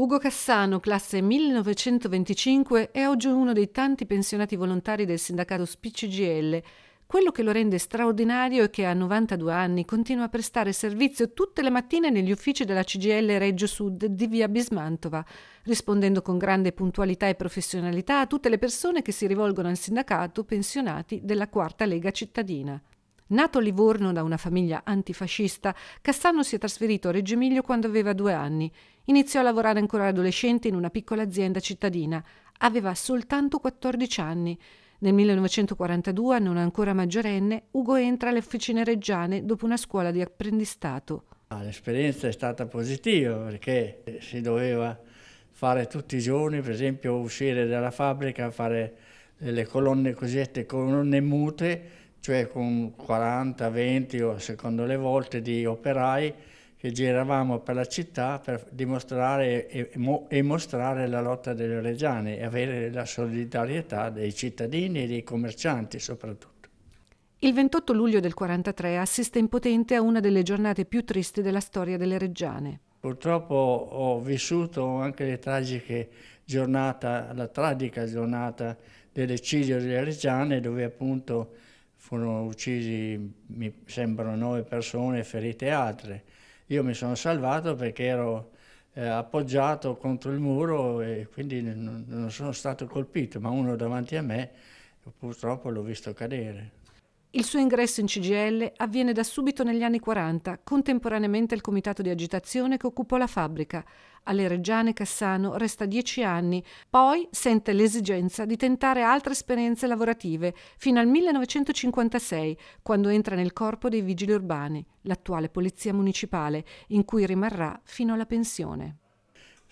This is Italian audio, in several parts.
Ugo Cassano, classe 1925, è oggi uno dei tanti pensionati volontari del sindacato SPCGL. Quello che lo rende straordinario è che a 92 anni continua a prestare servizio tutte le mattine negli uffici della CGL Reggio Sud di via Bismantova, rispondendo con grande puntualità e professionalità a tutte le persone che si rivolgono al sindacato pensionati della Quarta Lega Cittadina. Nato a Livorno da una famiglia antifascista, Cassano si è trasferito a Reggio Emilio quando aveva due anni. Iniziò a lavorare ancora adolescente in una piccola azienda cittadina. Aveva soltanto 14 anni. Nel 1942, non ancora maggiorenne, Ugo entra alle officine reggiane dopo una scuola di apprendistato. Ah, l'esperienza è stata positiva perché si doveva fare tutti i giorni, per esempio uscire dalla fabbrica, fare le colonne cosiddette colonne mute, cioè con 40, 20 o secondo le volte di operai che giravamo per la città per dimostrare e, e mostrare la lotta delle reggiane e avere la solidarietà dei cittadini e dei commercianti soprattutto. Il 28 luglio del 1943 assiste impotente a una delle giornate più tristi della storia delle Reggiane. Purtroppo ho vissuto anche le tragiche giornate, la tragica giornata dell'eccidio delle Reggiane dove appunto furono uccisi, mi sembrano, nove persone e ferite altre. Io mi sono salvato perché ero eh, appoggiato contro il muro e quindi non, non sono stato colpito, ma uno davanti a me purtroppo l'ho visto cadere. Il suo ingresso in CGL avviene da subito negli anni 40, contemporaneamente al comitato di agitazione che occupò la fabbrica. Alle Reggiane Cassano resta dieci anni, poi sente l'esigenza di tentare altre esperienze lavorative, fino al 1956, quando entra nel corpo dei vigili urbani, l'attuale polizia municipale, in cui rimarrà fino alla pensione.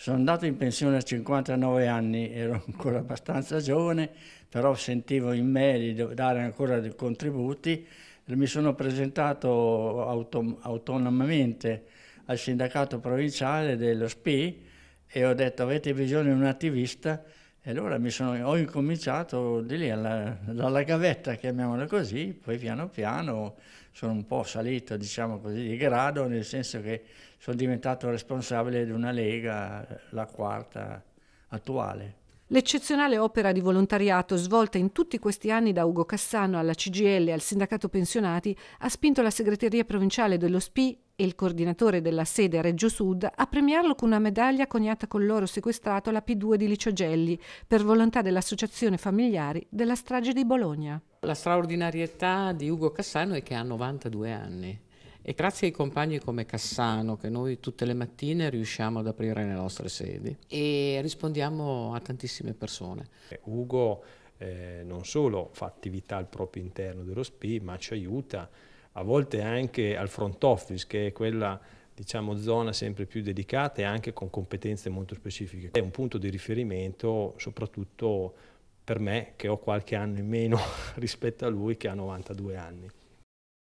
Sono andato in pensione a 59 anni, ero ancora abbastanza giovane, però sentivo in me di dare ancora dei contributi. Mi sono presentato autom autonomamente al sindacato provinciale dello SPI e ho detto avete bisogno di un attivista e allora sono, ho incominciato di lì alla, dalla gavetta, chiamiamola così, poi piano piano sono un po' salito, diciamo così, di grado, nel senso che sono diventato responsabile di una lega, la quarta attuale. L'eccezionale opera di volontariato svolta in tutti questi anni da Ugo Cassano alla CGL e al Sindacato Pensionati ha spinto la segreteria provinciale dello SPI e il coordinatore della sede Reggio Sud a premiarlo con una medaglia coniata con l'oro sequestrato alla P2 di Licio Gelli per volontà dell'Associazione Familiari della strage di Bologna. La straordinarietà di Ugo Cassano è che ha 92 anni e grazie ai compagni come Cassano che noi tutte le mattine riusciamo ad aprire le nostre sedi e rispondiamo a tantissime persone. Eh, Ugo eh, non solo fa attività al proprio interno dello SPI ma ci aiuta a volte anche al front office, che è quella diciamo, zona sempre più dedicata e anche con competenze molto specifiche. È un punto di riferimento soprattutto per me, che ho qualche anno in meno rispetto a lui, che ha 92 anni.